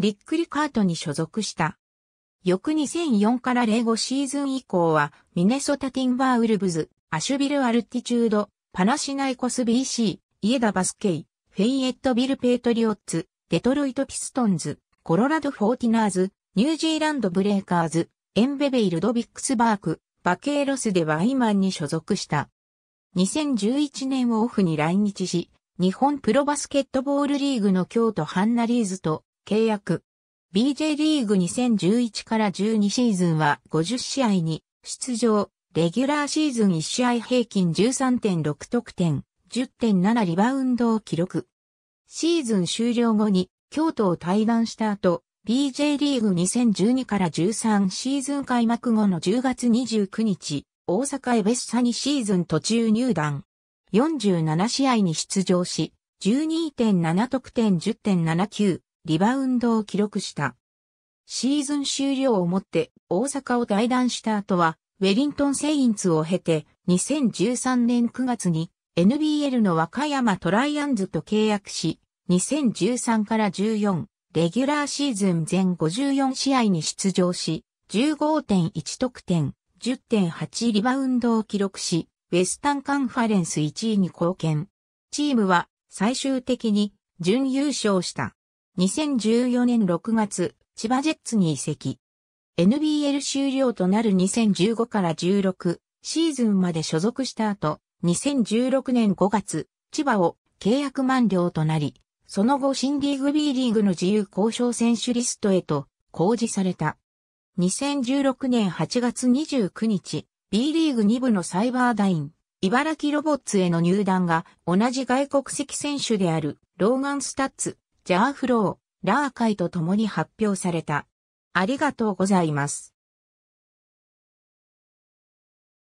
リックリカートに所属した。翌2004から05シーズン以降は、ミネソタティンバーウルブズ、アシュビルアルティチュード、パナシナイコス BC、イエダバスケイ、フェイエットビルペイトリオッツ、デトロイトピストンズ、コロラドフォーティナーズ、ニュージーランドブレーカーズ、エンベベイルドビックスバーク、バケーロスデ・ワイマンに所属した。2011年をオフに来日し、日本プロバスケットボールリーグの京都ハンナリーズと契約。BJ リーグ2011から12シーズンは50試合に出場、レギュラーシーズン1試合平均13.6得点、10.7リバウンドを記録。シーズン終了後に京都を退団した後、BJ リーグ2012から13シーズン開幕後の10月29日、大阪エベッサにシーズン途中入団。47試合に出場し、12.7得点10.79リバウンドを記録した。シーズン終了をもって大阪を退団した後は、ウェリントン・セインツを経て、2013年9月に NBL の和歌山トライアンズと契約し、2013から14、レギュラーシーズン全54試合に出場し、15.1得点、10.8リバウンドを記録し、ウェスタンカンファレンス1位に貢献。チームは最終的に準優勝した。2014年6月、千葉ジェッツに移籍。NBL 終了となる2015から16シーズンまで所属した後、2016年5月、千葉を契約満了となり、その後新リーグ B リーグの自由交渉選手リストへと公示された。2016年8月29日、B リーグ2部のサイバーダイン、茨城ロボッツへの入団が同じ外国籍選手であるローガン・スタッツ、ジャーフロー、ラー会と共に発表された。ありがとうございます。